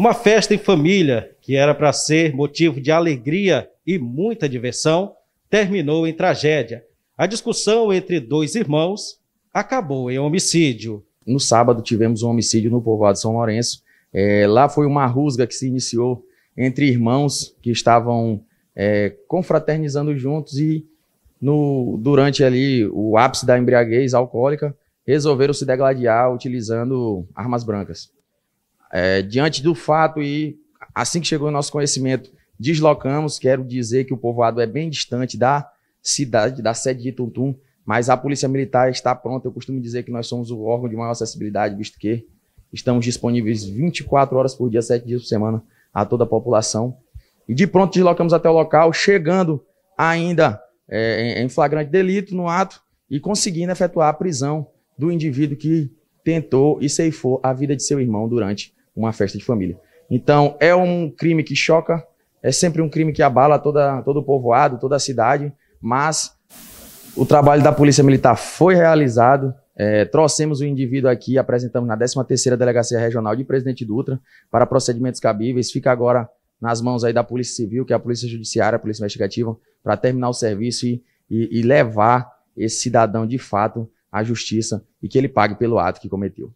Uma festa em família, que era para ser motivo de alegria e muita diversão, terminou em tragédia. A discussão entre dois irmãos acabou em homicídio. No sábado tivemos um homicídio no povoado São Lourenço. É, lá foi uma rusga que se iniciou entre irmãos que estavam é, confraternizando juntos e no, durante ali o ápice da embriaguez alcoólica resolveram se degladiar utilizando armas brancas. É, diante do fato e assim que chegou o nosso conhecimento, deslocamos. Quero dizer que o povoado é bem distante da cidade, da sede de Tuntum, mas a Polícia Militar está pronta. Eu costumo dizer que nós somos o órgão de maior acessibilidade, visto que estamos disponíveis 24 horas por dia, 7 dias por semana a toda a população. E de pronto deslocamos até o local, chegando ainda é, em flagrante delito no ato e conseguindo efetuar a prisão do indivíduo que tentou e ceifou a vida de seu irmão durante uma festa de família. Então, é um crime que choca, é sempre um crime que abala toda, todo o povoado, toda a cidade, mas o trabalho da Polícia Militar foi realizado. É, trouxemos o indivíduo aqui, apresentamos na 13ª Delegacia Regional de Presidente Dutra para procedimentos cabíveis. Fica agora nas mãos aí da Polícia Civil, que é a Polícia Judiciária, a Polícia Investigativa, para terminar o serviço e, e, e levar esse cidadão de fato à justiça e que ele pague pelo ato que cometeu.